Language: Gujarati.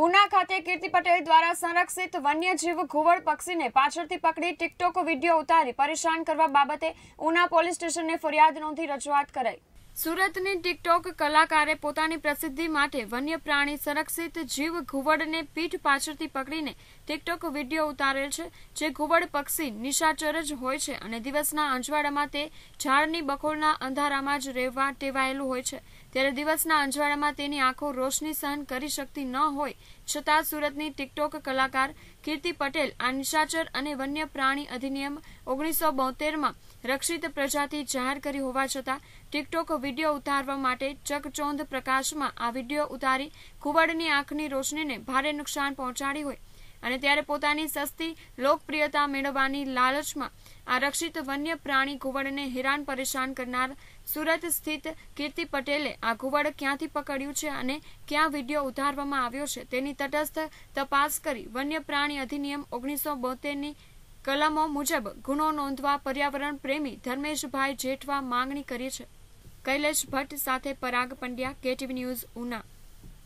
ઉના ખાતે કીર્તિ પટેલ દ્વારા સંરક્ષિત વન્યજીવ ઘુવડ પક્ષીને પાછળથી પકડી ટિકટોક વિડીયો ઉતારી પરેશાન કરવા બાબતે ઉના પોલીસ સ્ટેશનને ફરિયાદ નોંધી રજૂઆત કરાઈ સુરતની ટિકટોક કલાકારે પોતાની પ્રસિદ્ધિ માટે વન્ય પ્રાણી સંરક્ષિત જીવ ઘુવડને પીઠ પાછળથી પકડીને ટિકટોક વિડીયો ઉતારેલ છે જે ઘુવડ પક્ષી નિશાચર જ હોય છે અને દિવસના અંજવાળામાં તે ઝાડની બખોળના અંધારામાં જ રહેવા ટેવાયેલું હોય છે ત્યારે દિવસના અંજવાળામાં તેની આંખો રોશની સહન કરી શકતી ન હોય છતાં સુરતની ટિકટોક કલાકાર કીર્તિ પટેલ આ નિશાચર અને વન્ય પ્રાણી અધિનિયમ ઓગણીસો બોતેરમાં રક્ષિત પ્રજાતિ જાહેર કરી હોવા છતાં ટિકટોક વિડીયો ઉતારવા માટે ચકચોંધ પ્રકાશમાં આ વિડીયો ઉતારી ખુબડની આંખની રોશનીને ભારે નુકસાન પહોંચાડી હોય અને ત્યારે પોતાની સસ્તી લોકપ્રિયતા મેળવવાની લાલચમાં આ રક્ષિત વન્ય પ્રાણી ઘુવડને હેરાન પરેશાન કરનાર સુરત સ્થિત કીર્તિ પટેલે આ ઘુવડ ક્યાંથી પકડ્યું છે અને ક્યાં વિડીયો ઉતારવામાં આવ્યો છે તેની તટસ્થ તપાસ કરી વન્ય પ્રાણી અધિનિયમ ઓગણીસો બોતેરની કલમો મુજબ ગુનો નોંધવા પર્યાવરણ પ્રેમી ધર્મેશભાઈ જેઠવા માંગણી કરી છે કૈલેશ ભટ્ટ સાથે પરાગ પંડ્યા કેટીવી ન્યૂઝ ઉના